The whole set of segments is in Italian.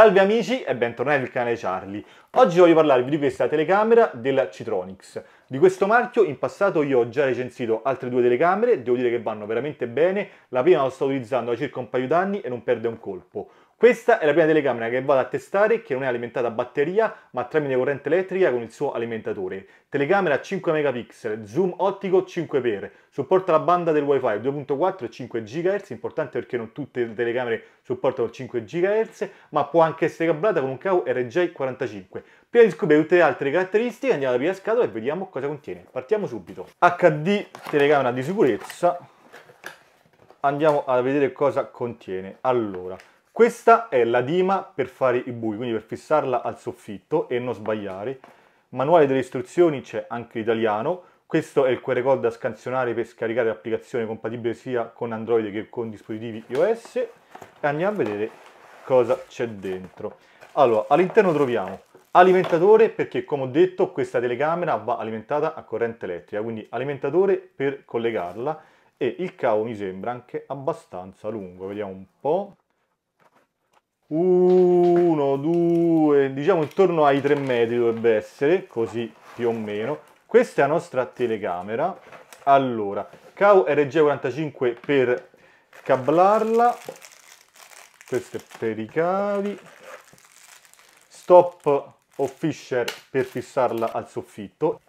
Salve amici e bentornati sul canale Charlie. Oggi voglio parlarvi di questa telecamera della Citronics. Di questo marchio in passato io ho già recensito altre due telecamere, devo dire che vanno veramente bene. La prima la sto utilizzando da circa un paio d'anni e non perde un colpo. Questa è la prima telecamera che vado a testare che non è alimentata a batteria ma tramite corrente elettrica con il suo alimentatore. Telecamera 5 megapixel, zoom ottico 5x, supporta la banda del wifi 2.4 e 5 GHz, importante perché non tutte le telecamere supportano 5 GHz, ma può anche essere cablata con un cavo RJ45. Prima di scoprire tutte le altre caratteristiche andiamo ad aprire la scatola e vediamo cosa contiene. Partiamo subito. HD, telecamera di sicurezza, andiamo a vedere cosa contiene. Allora, questa è la dima per fare i bui, quindi per fissarla al soffitto e non sbagliare. Manuale delle istruzioni c'è anche l'italiano. Questo è il QR code da scansionare per scaricare l'applicazione compatibile sia con Android che con dispositivi iOS. E andiamo a vedere cosa c'è dentro. Allora, all'interno troviamo alimentatore perché come ho detto questa telecamera va alimentata a corrente elettrica, quindi alimentatore per collegarla e il cavo mi sembra anche abbastanza lungo, vediamo un po'. 1, 2, diciamo intorno ai 3 metri dovrebbe essere, così più o meno. Questa è la nostra telecamera. Allora, CAU RG45 per cablarla, questo è per i cavi, stop o fisher per fissarla al soffitto,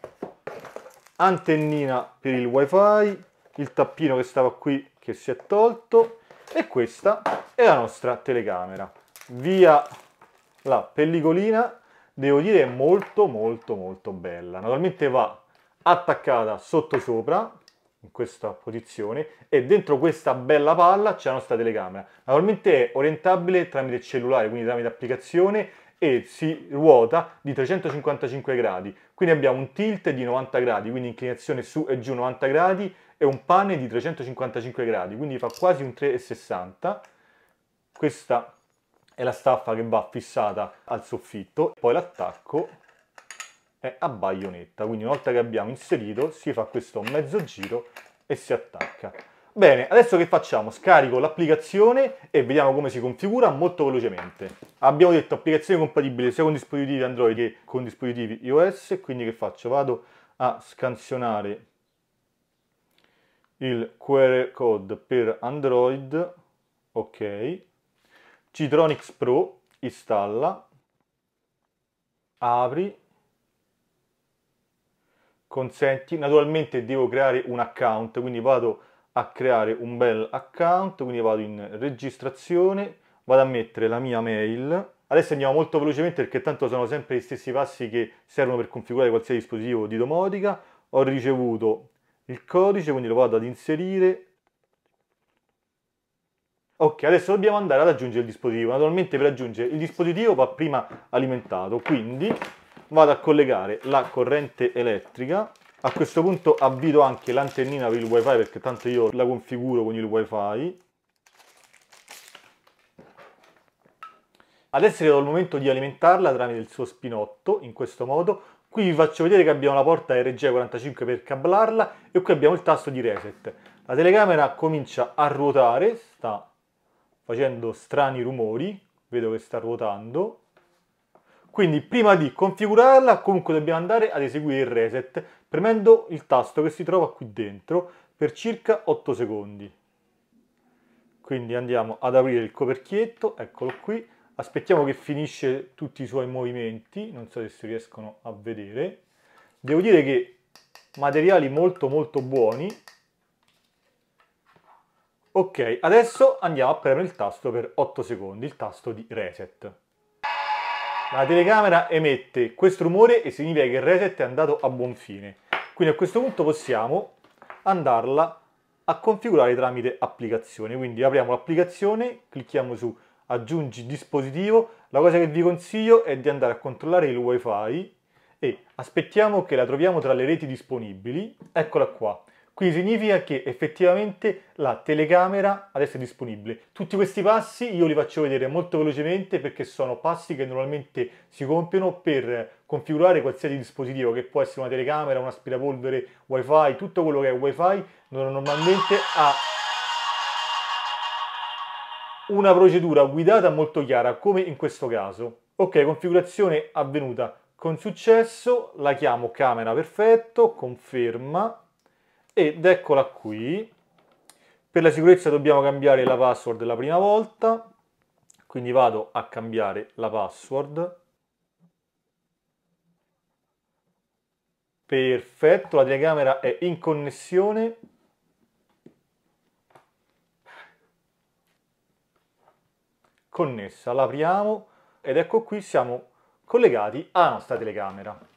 antennina per il wifi, il tappino che stava qui che si è tolto e questa è la nostra telecamera via la pellicolina, devo dire è molto molto molto bella. Naturalmente va attaccata sotto sopra, in questa posizione, e dentro questa bella palla c'è la nostra telecamera. Naturalmente è orientabile tramite cellulare, quindi tramite applicazione, e si ruota di 355 gradi. Quindi abbiamo un tilt di 90 gradi, quindi inclinazione su e giù 90 gradi, e un pane di 355 gradi, quindi fa quasi un 360. Questa è la staffa che va fissata al soffitto, poi l'attacco è a baionetta, quindi una volta che abbiamo inserito si fa questo mezzo giro e si attacca. Bene, adesso che facciamo? Scarico l'applicazione e vediamo come si configura molto velocemente. Abbiamo detto applicazione compatibile sia con dispositivi Android che con dispositivi iOS, quindi che faccio? Vado a scansionare il QR code per Android, ok, Citronics Pro, installa, apri, consenti, naturalmente devo creare un account, quindi vado a creare un bel account, quindi vado in registrazione, vado a mettere la mia mail, Adesso andiamo molto velocemente perché tanto sono sempre gli stessi passi che servono per configurare qualsiasi dispositivo di domotica. Ho ricevuto il codice, quindi lo vado ad inserire, Ok, adesso dobbiamo andare ad aggiungere il dispositivo. Naturalmente per aggiungere il dispositivo va prima alimentato, quindi vado a collegare la corrente elettrica. A questo punto avvito anche l'antennina per il wifi perché tanto io la configuro con il wifi. Adesso è arrivato il momento di alimentarla tramite il suo spinotto, in questo modo. Qui vi faccio vedere che abbiamo la porta RG45 per cablarla e qui abbiamo il tasto di reset. La telecamera comincia a ruotare, sta facendo strani rumori, vedo che sta ruotando. Quindi prima di configurarla comunque dobbiamo andare ad eseguire il reset premendo il tasto che si trova qui dentro per circa 8 secondi. Quindi andiamo ad aprire il coperchietto, eccolo qui, aspettiamo che finisce tutti i suoi movimenti, non so se si riescono a vedere. Devo dire che materiali molto molto buoni, Ok, adesso andiamo a premere il tasto per 8 secondi, il tasto di reset. La telecamera emette questo rumore e significa che il reset è andato a buon fine. Quindi a questo punto possiamo andarla a configurare tramite applicazione. Quindi apriamo l'applicazione, clicchiamo su aggiungi dispositivo. La cosa che vi consiglio è di andare a controllare il wifi e aspettiamo che la troviamo tra le reti disponibili. Eccola qua quindi significa che effettivamente la telecamera adesso è disponibile. Tutti questi passi io li faccio vedere molto velocemente perché sono passi che normalmente si compiono per configurare qualsiasi dispositivo che può essere una telecamera, un aspirapolvere, wifi, tutto quello che è wifi normalmente ha una procedura guidata molto chiara come in questo caso. Ok, configurazione avvenuta con successo, la chiamo camera perfetto, conferma ed eccola qui. Per la sicurezza dobbiamo cambiare la password la prima volta, quindi vado a cambiare la password. Perfetto, la telecamera è in connessione. Connessa, l'apriamo ed ecco qui siamo collegati alla nostra telecamera.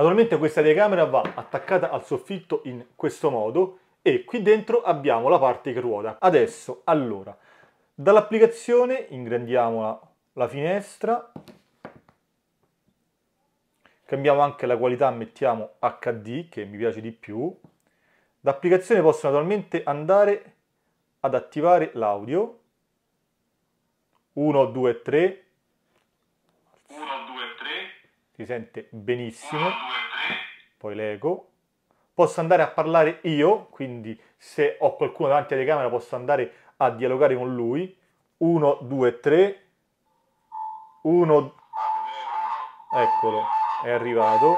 Naturalmente questa telecamera va attaccata al soffitto in questo modo e qui dentro abbiamo la parte che ruota. Adesso, allora, dall'applicazione ingrandiamo la finestra, cambiamo anche la qualità, mettiamo HD che mi piace di più. D'applicazione posso naturalmente andare ad attivare l'audio 1, 2, 3 si sente benissimo, poi l'eco. Posso andare a parlare io, quindi se ho qualcuno davanti alla camera posso andare a dialogare con lui. 1, 2, 3, 1, eccolo, è arrivato.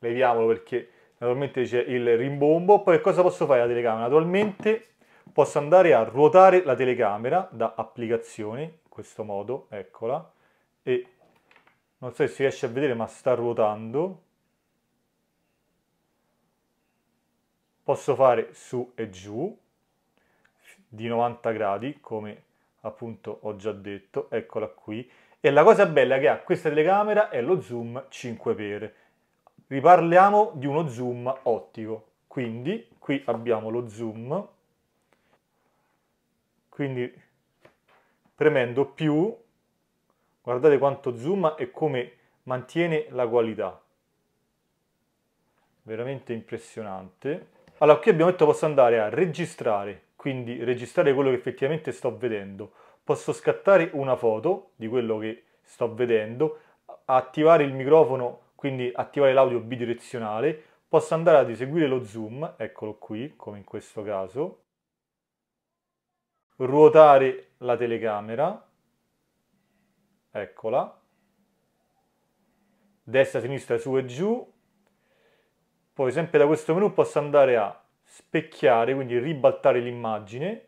Leviamolo perché naturalmente c'è il rimbombo. Poi cosa posso fare la telecamera? Naturalmente posso andare a ruotare la telecamera da applicazione, in questo modo, eccola, e non so se si riesce a vedere ma sta ruotando posso fare su e giù di 90 gradi come appunto ho già detto eccola qui e la cosa bella che ha questa telecamera è lo zoom 5x riparliamo di uno zoom ottico quindi qui abbiamo lo zoom quindi premendo più Guardate quanto zoom e come mantiene la qualità. Veramente impressionante. Allora, qui abbiamo detto posso andare a registrare, quindi registrare quello che effettivamente sto vedendo. Posso scattare una foto di quello che sto vedendo, attivare il microfono, quindi attivare l'audio bidirezionale, posso andare ad eseguire lo zoom, eccolo qui, come in questo caso, ruotare la telecamera, eccola, destra, sinistra, su e giù, poi sempre da questo menu posso andare a specchiare, quindi ribaltare l'immagine,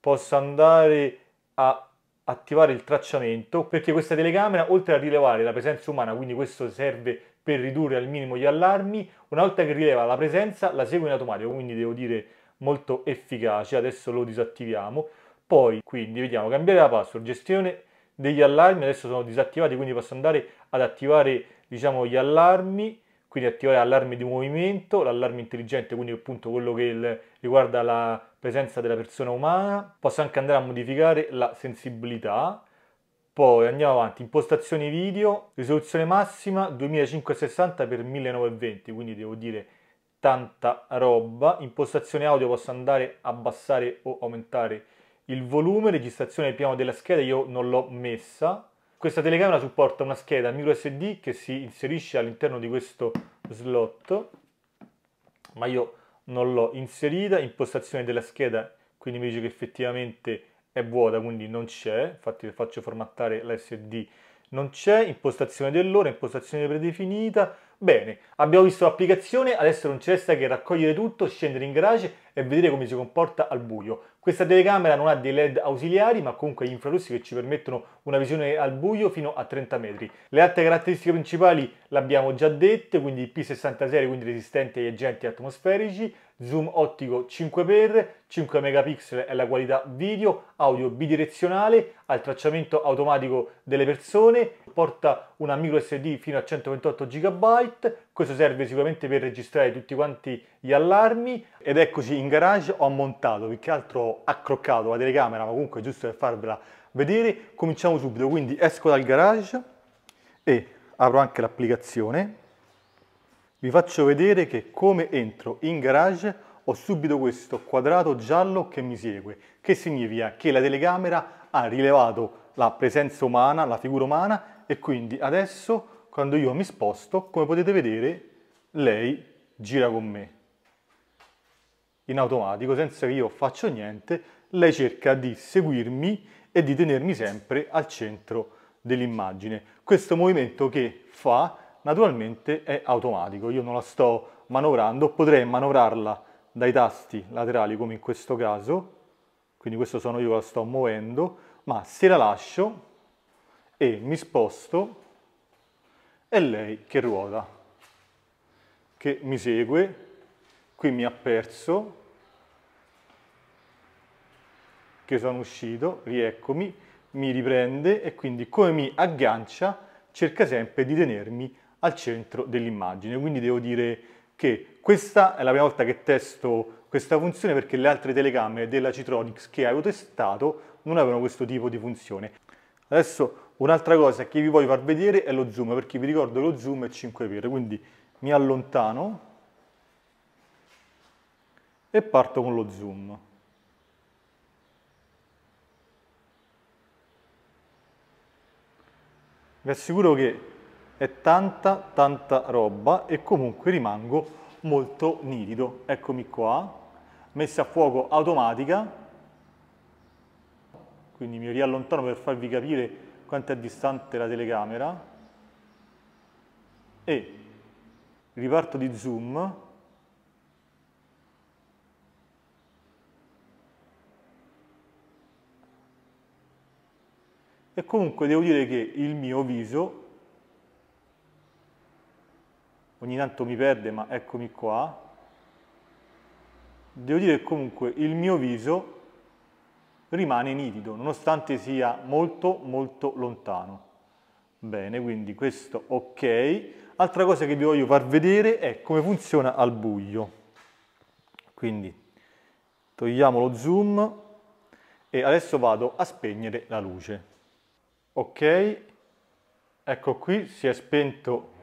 posso andare a attivare il tracciamento, perché questa telecamera, oltre a rilevare la presenza umana, quindi questo serve per ridurre al minimo gli allarmi, una volta che rileva la presenza la segue in automatico, quindi devo dire molto efficace, adesso lo disattiviamo, poi quindi vediamo cambiare la password, gestione degli allarmi, adesso sono disattivati, quindi posso andare ad attivare diciamo, gli allarmi, quindi attivare allarme di movimento, l'allarme intelligente, quindi appunto quello che il, riguarda la presenza della persona umana, posso anche andare a modificare la sensibilità, poi andiamo avanti, impostazioni video, risoluzione massima 2560x1920, quindi devo dire tanta roba, impostazione audio posso andare a abbassare o aumentare il volume, registrazione del piano della scheda io non l'ho messa. Questa telecamera supporta una scheda micro SD che si inserisce all'interno di questo slot, ma io non l'ho inserita, impostazione della scheda, quindi mi dice che effettivamente è vuota, quindi non c'è, infatti faccio formattare la SD, non c'è, impostazione dell'ora, impostazione predefinita, Bene, abbiamo visto l'applicazione, adesso non ci resta che raccogliere tutto, scendere in garage e vedere come si comporta al buio. Questa telecamera non ha dei led ausiliari ma comunque gli infrarossi che ci permettono una visione al buio fino a 30 metri. Le altre caratteristiche principali l'abbiamo già dette, quindi p 66 quindi resistente agli agenti atmosferici, zoom ottico 5x, 5 megapixel è la qualità video, audio bidirezionale, al tracciamento automatico delle persone supporta una micro SD fino a 128 GB, questo serve sicuramente per registrare tutti quanti gli allarmi ed eccoci in garage, ho montato, più che altro ho accroccato la telecamera, ma comunque è giusto per farvela vedere, cominciamo subito, quindi esco dal garage e apro anche l'applicazione, vi faccio vedere che come entro in garage ho subito questo quadrato giallo che mi segue, che significa che la telecamera ha rilevato la presenza umana, la figura umana e quindi adesso quando io mi sposto, come potete vedere, lei gira con me. In automatico, senza che io faccia niente, lei cerca di seguirmi e di tenermi sempre al centro dell'immagine. Questo movimento che fa naturalmente è automatico, io non la sto manovrando, potrei manovrarla dai tasti laterali come in questo caso, quindi questo sono io che la sto muovendo, ma se la lascio e mi sposto, è lei che ruota, che mi segue, qui mi ha perso, che sono uscito, rieccomi, mi riprende e quindi come mi aggancia cerca sempre di tenermi al centro dell'immagine. Quindi devo dire che questa è la prima volta che testo questa funzione perché le altre telecamere della Citronics che avevo testato non avevano questo tipo di funzione. Adesso Un'altra cosa che vi voglio far vedere è lo zoom, perché vi ricordo che lo zoom è 5x, quindi mi allontano e parto con lo zoom. Vi assicuro che è tanta tanta roba e comunque rimango molto nitido. Eccomi qua, messa a fuoco automatica, quindi mi riallontano per farvi capire quanto è distante la telecamera e riparto di zoom e comunque devo dire che il mio viso ogni tanto mi perde ma eccomi qua devo dire che comunque il mio viso rimane nitido nonostante sia molto molto lontano. Bene, quindi questo ok. Altra cosa che vi voglio far vedere è come funziona al buio. Quindi togliamo lo zoom e adesso vado a spegnere la luce. Ok, ecco qui si è spento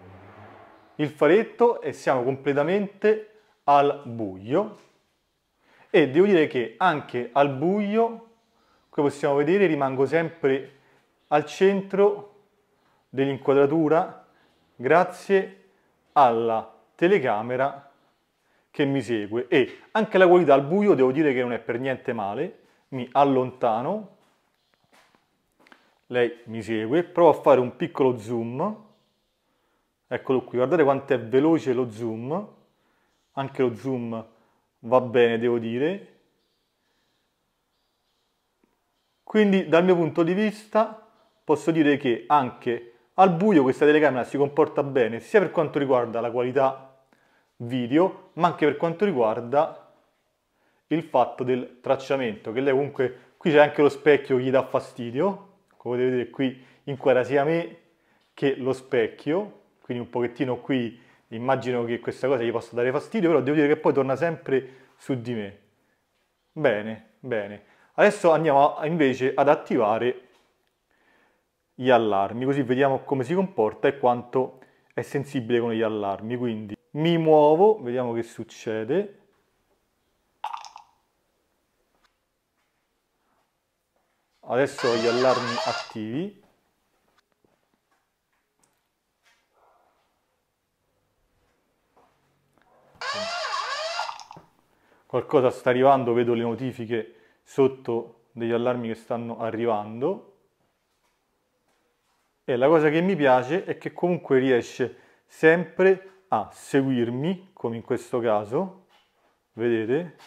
il faretto e siamo completamente al buio. E devo dire che anche al buio come possiamo vedere rimango sempre al centro dell'inquadratura grazie alla telecamera che mi segue e anche la qualità al buio devo dire che non è per niente male mi allontano lei mi segue provo a fare un piccolo zoom eccolo qui guardate quanto è veloce lo zoom anche lo zoom va bene devo dire Quindi dal mio punto di vista posso dire che anche al buio questa telecamera si comporta bene sia per quanto riguarda la qualità video ma anche per quanto riguarda il fatto del tracciamento che lei comunque qui c'è anche lo specchio che gli dà fastidio come potete vedere qui inquadra sia me che lo specchio quindi un pochettino qui immagino che questa cosa gli possa dare fastidio però devo dire che poi torna sempre su di me bene bene Adesso andiamo a, invece ad attivare gli allarmi, così vediamo come si comporta e quanto è sensibile con gli allarmi. Quindi mi muovo, vediamo che succede. Adesso ho gli allarmi attivi. Qualcosa sta arrivando, vedo le notifiche sotto degli allarmi che stanno arrivando e la cosa che mi piace è che comunque riesce sempre a seguirmi, come in questo caso, vedete,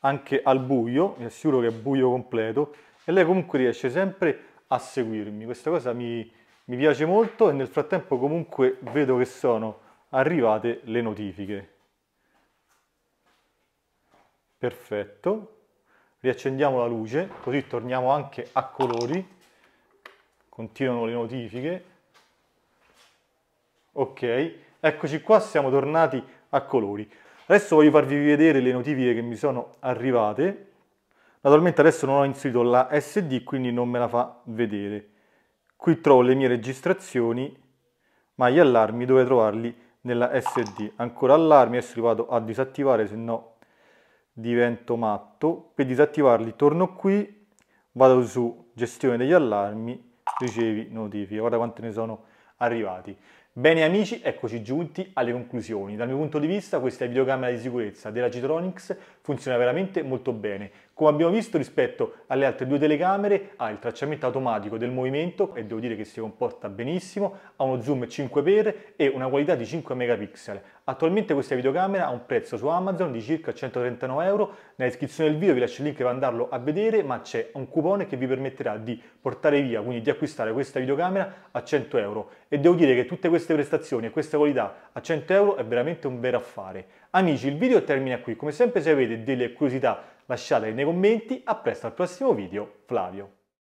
anche al buio, mi assicuro che è buio completo, e lei comunque riesce sempre a seguirmi, questa cosa mi, mi piace molto e nel frattempo comunque vedo che sono arrivate le notifiche perfetto riaccendiamo la luce così torniamo anche a colori continuano le notifiche ok eccoci qua siamo tornati a colori adesso voglio farvi vedere le notifiche che mi sono arrivate naturalmente adesso non ho inserito la sd quindi non me la fa vedere qui trovo le mie registrazioni ma gli allarmi dove trovarli nella sd ancora allarmi adesso li vado a disattivare se no divento matto, per disattivarli torno qui, vado su gestione degli allarmi, ricevi notifiche, guarda quante ne sono arrivati. Bene amici, eccoci giunti alle conclusioni. Dal mio punto di vista questa è videocamera di sicurezza della Citronics funziona veramente molto bene. Come abbiamo visto rispetto alle altre due telecamere ha il tracciamento automatico del movimento e devo dire che si comporta benissimo, ha uno zoom 5x e una qualità di 5 megapixel. Attualmente questa videocamera ha un prezzo su Amazon di circa 139 euro, nella descrizione del video vi lascio il link per andarlo a vedere ma c'è un coupon che vi permetterà di portare via, quindi di acquistare questa videocamera a 100 euro e devo dire che tutte queste prestazioni e questa qualità a 100 euro è veramente un vero affare. Amici, il video termina qui. Come sempre se avete delle curiosità lasciatele nei commenti. A presto al prossimo video. Flavio.